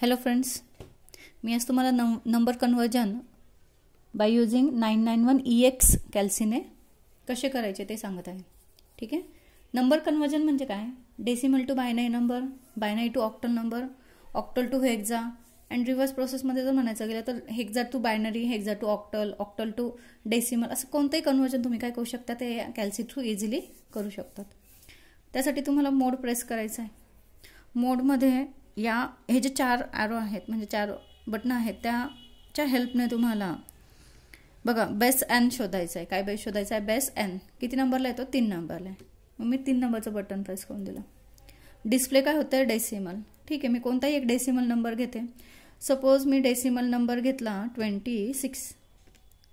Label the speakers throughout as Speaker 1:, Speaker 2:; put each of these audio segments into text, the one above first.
Speaker 1: hello friends मी आज तुम्हाला नम number conversion by using nine nine one E X कॅल्सिने कसे करायचे ते सांगत आहे ठीक आहे नंबर कन्वर्जन म्हणजे काय decimal to binary number binary to octal number octal to hexa and reverse प्रोसेसमध्ये जर म्हणायचं गेलं तर hexa to binary hexa to octal octal to decimal असं कोणतंही कन्वर्जन तुम्ही काय करू शकता ते कॅल्सी थ्रू इझिली करू शकतात त्यासाठी तुम्हाला मोड प्रेस करायचा आहे मोडमध्ये या हे जे चार ॲरो आहेत म्हणजे चार बटणं आहेत त्याच्या हेल्पने तुम्हाला बघा बेस एन शोधायचं आहे काय बेस शोधायचं आहे बेस एन किती नंबरला येतो तीन नंबरला आहे मग मी तीन नंबरचं बटन प्रेस करून दिलं डिस्प्ले काय होतं आहे डेसिमल ठीक आहे मी कोणताही एक डेसिमल नंबर घेते सपोज मी डेसिमल नंबर घेतला ट्वेंटी सिक्स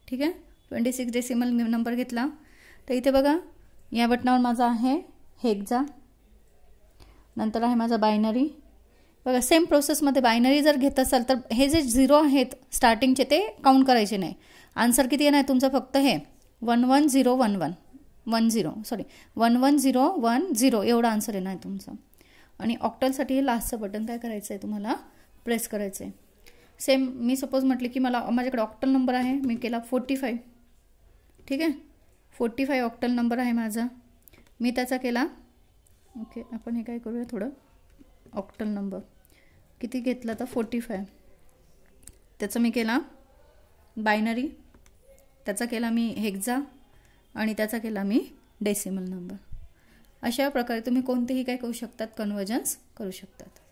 Speaker 1: ठीक आहे ट्वेंटी सिक्स डेसिमल नंबर घेतला तर इथे बघा या बटनावर माझा आहे हेक्झा नंतर आहे माझा बायनरी बघा सेम प्रोसेसमध्ये बायनरी जर घेत असाल तर हे जे झिरो आहेत स्टार्टिंगचे ते काउंट करायचे नाही आन्सर किती येणार आहे तुमचं फक्त हे one one zero one one one zero sorry one one zero one zero एवढा आन्सर येणार आहे तुमचं आणि ऑक्टलसाठी हे लास्टचं बटन काय करायचं आहे तुम्हाला प्रेस करायचं आहे सेम मी सपोज म्हटले की मला माझ्याकडे ऑक्टल नंबर आहे मी केला फोर्टी फाईव्ह ठीक आहे फोर्टी फाईव्ह ऑक्टल नंबर आहे माझा मी त्याचा केला ओके आपण हे काय करूया थोडं ऑक्टल नंबर किती घेतला तर फोर्टी फाय त्याचं मी केला बायनरी त्याचा केला मी हेक्झा आणि त्याचा केला मी डेसिमल नंबर अशा प्रकारे तुम्ही कोणतेही काय करू शकतात कन्वर्जन्स करू शकतात